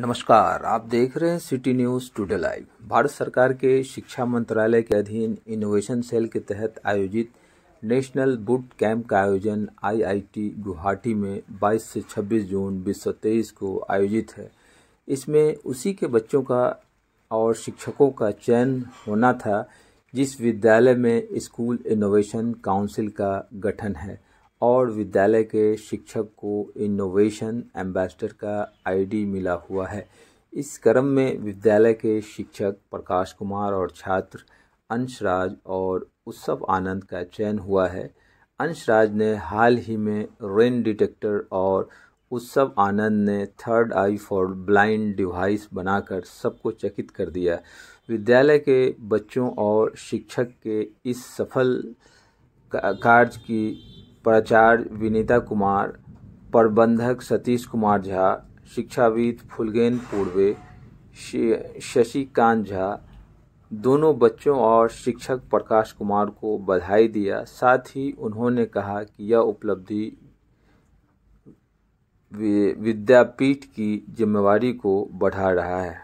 नमस्कार आप देख रहे हैं city news today live Bharat सरकार के शिक्षा मंत्रालय के अधीन इनोवेशन सेल के तहत आयोजित नेशनल बुट कैंप का आयोजन आईआईटी गुवाहाटी में 22 से 26 जून 2023 को आयोजित है इसमें उसी के बच्चों का और शिक्षकों का चयन होना था जिस विद्यालय में स्कूल इनोवेशन काउंसिल का गठन है और विद्यालय के शिक्षक को इनोवेशन एम्बेसडर का आईडी मिला हुआ है इस क्रम में विद्यालय के शिक्षक प्रकाश कुमार और छात्र अंशराज और उत्सव आनंद का चयन हुआ है अंशराज ने हाल ही में रेन डिटेक्टर और उत्सव आनंद ने third eye for blind device बनाकर सबको चकित कर दिया विद्यालय के बच्चों और शिक्षक के इस सफल कार्य की प्राचार्य विनीता कुमार प्रबंधक सतीश कुमार झा शिक्षाविद फुलगेन पूर्वे शशिकांत झा दोनों बच्चों और शिक्षक प्रकाश कुमार को बधाई दिया साथ ही उन्होंने कहा कि यह उपलब्धि विद्यापीठ की जिम्मेवारी को बढ़ा रहा है